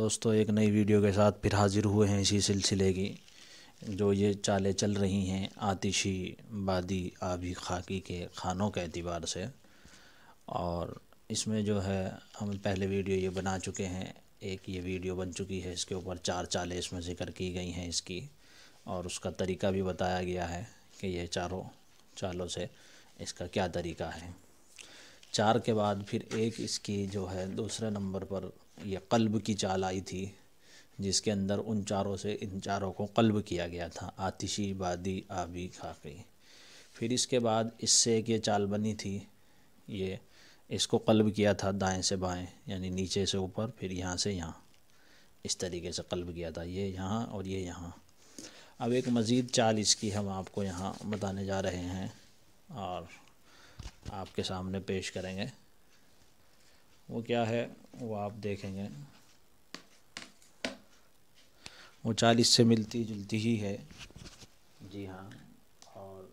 दोस्तों एक नई वीडियो के साथ फिर हाजिर हुए हैं इसी सिलसिले की जो ये चालें चल रही हैं आतिशी बादी आबी खाकी के खानों के अतबार से और इसमें जो है हम पहले वीडियो ये बना चुके हैं एक ये वीडियो बन चुकी है इसके ऊपर चार चालें इसमें जिक्र की गई हैं इसकी और उसका तरीका भी बताया गया है कि ये चारों चालों से इसका क्या तरीका है चार के बाद फिर एक इसकी जो है दूसरे नंबर पर यह कल्ब की चाल आई थी जिसके अंदर उन चारों से इन चारों को कल्ब किया गया था आतिशी बादी आबी खाकी फिर इसके बाद इससे एक ये चाल बनी थी ये इसको कल्ब किया था दाएं से बाएं यानी नीचे से ऊपर फिर यहाँ से यहाँ इस तरीके से कल्ब किया था ये यहाँ और ये यहाँ अब एक मज़ीद चाल इसकी हम आपको यहाँ बताने जा रहे हैं और आपके सामने पेश करेंगे वो क्या है वो आप देखेंगे वो चालीस से मिलती जुलती ही है जी हाँ और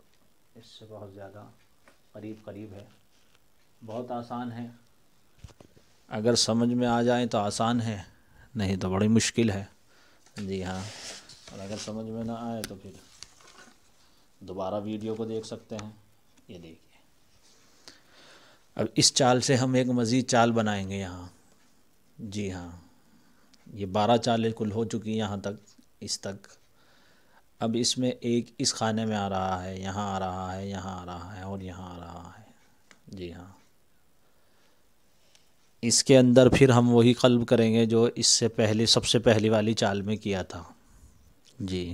इससे बहुत ज़्यादा करीब करीब है बहुत आसान है अगर समझ में आ जाए तो आसान है नहीं तो बड़ी मुश्किल है जी हाँ और अगर समझ में ना आए तो फिर दोबारा वीडियो को देख सकते हैं ये देखिए अब इस चाल से हम एक मज़ीद चाल बनाएंगे यहाँ जी हाँ ये बारह चालें कुल हो चुकी यहाँ तक इस तक अब इसमें एक इस खाने में आ रहा है यहाँ आ रहा है यहाँ आ रहा है और यहाँ आ रहा है जी हाँ इसके अंदर फिर हम वही कल्ब करेंगे जो इससे पहले सबसे पहली वाली चाल में किया था जी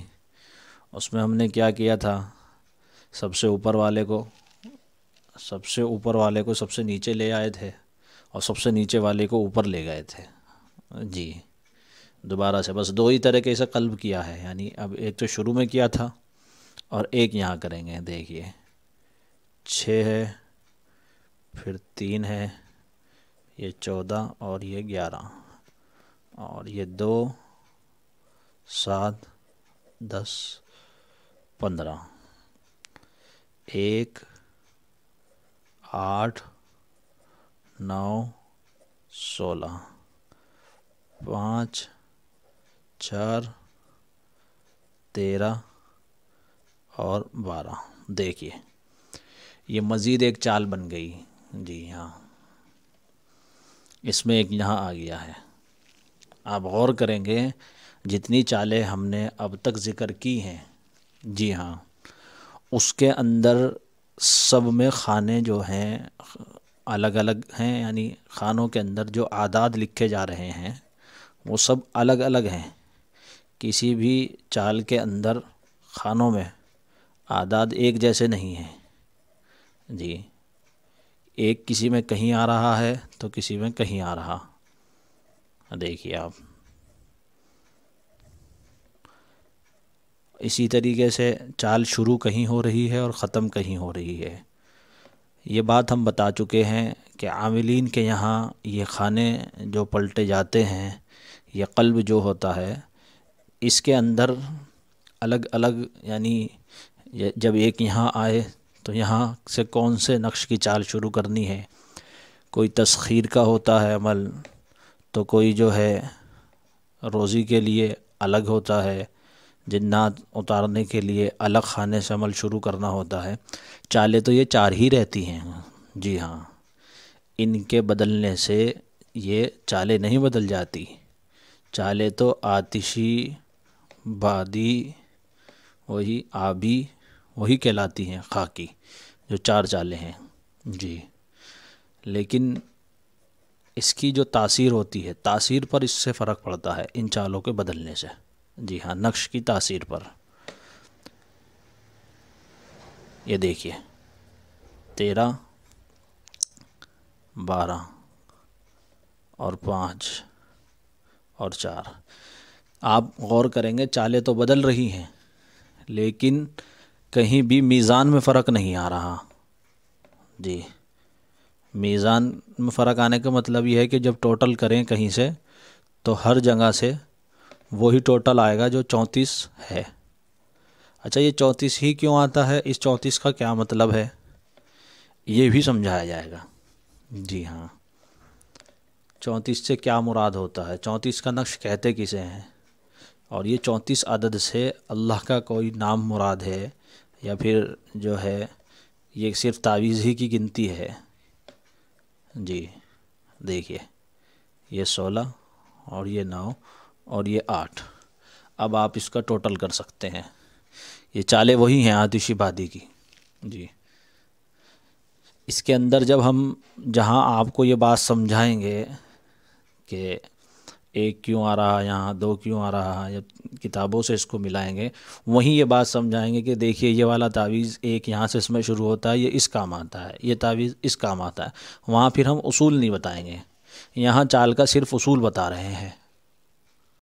उसमें हमने क्या किया था सबसे ऊपर वाले को सबसे ऊपर वाले को सबसे नीचे ले आए थे और सबसे नीचे वाले को ऊपर ले गए थे जी दोबारा से बस दो ही तरह के इसे कल्ब किया है यानी अब एक तो शुरू में किया था और एक यहाँ करेंगे देखिए छः है फिर तीन है ये चौदह और ये ग्यारह और ये दो सात दस पंद्रह एक आठ नौ सोलह पाँच चार तेरह और बारह देखिए ये मज़ीद एक चाल बन गई जी हाँ इसमें एक यहाँ आ गया है आप गौर करेंगे जितनी चालें हमने अब तक ज़िक्र की हैं जी हाँ उसके अंदर सब में खाने जो हैं अलग अलग हैं यानी खानों के अंदर जो आदाद लिखे जा रहे हैं वो सब अलग अलग हैं किसी भी चाल के अंदर खानों में आदाद एक जैसे नहीं हैं जी एक किसी में कहीं आ रहा है तो किसी में कहीं आ रहा देखिए आप इसी तरीके से चाल शुरू कहीं हो रही है और ख़त्म कहीं हो रही है ये बात हम बता चुके हैं कि आमिलीन के यहाँ ये खाने जो पलटे जाते हैं ये कल्ब जो होता है इसके अंदर अलग अलग यानी जब एक यहाँ आए तो यहाँ से कौन से नक्श की चाल शुरू करनी है कोई तस्खीर का होता है अमल तो कोई जो है रोज़ी के लिए अलग होता है जिन्नात उतारने के लिए अलग खाने से अमल शुरू करना होता है चालें तो ये चार ही रहती हैं जी हाँ इनके बदलने से ये चालें नहीं बदल जाती चाले तो आतिशी बादी वही आबी वही कहलाती हैं खाकी जो चार चाले हैं जी लेकिन इसकी जो तासीर होती है तासीर पर इससे फ़र्क पड़ता है इन चालों के बदलने से जी हाँ नक्श की तासीर पर ये देखिए तेरह बारह और पाँच और चार आप गौर करेंगे चालें तो बदल रही हैं लेकिन कहीं भी मीज़ान में फ़र्क नहीं आ रहा जी मीज़ान में फ़र्क आने का मतलब यह है कि जब टोटल करें कहीं से तो हर जगह से वही टोटल आएगा जो चौंतीस है अच्छा ये चौंतीस ही क्यों आता है इस चौंतीस का क्या मतलब है ये भी समझाया जाएगा जी हाँ चौंतीस से क्या मुराद होता है चौंतीस का नक्श कहते किसे हैं और ये चौंतीस अदद से अल्लाह का कोई नाम मुराद है या फिर जो है ये सिर्फ तावीज़ ही की गिनती है जी देखिए ये सोलह और ये नौ और ये आठ अब आप इसका टोटल कर सकते हैं ये चालें वही हैं आतिशीबादी की जी इसके अंदर जब हम जहाँ आपको ये बात समझाएंगे कि एक क्यों आ रहा है यहाँ दो क्यों आ रहा है या किताबों से इसको मिलाएंगे वहीं ये बात समझाएंगे कि देखिए ये वाला तावीज़ एक यहाँ से इसमें शुरू होता है ये इस काम आता है ये तावीज़ इस काम आता है वहाँ फिर हम उसूल नहीं बताएंगे यहाँ चाल का सिर्फ उसूल बता रहे हैं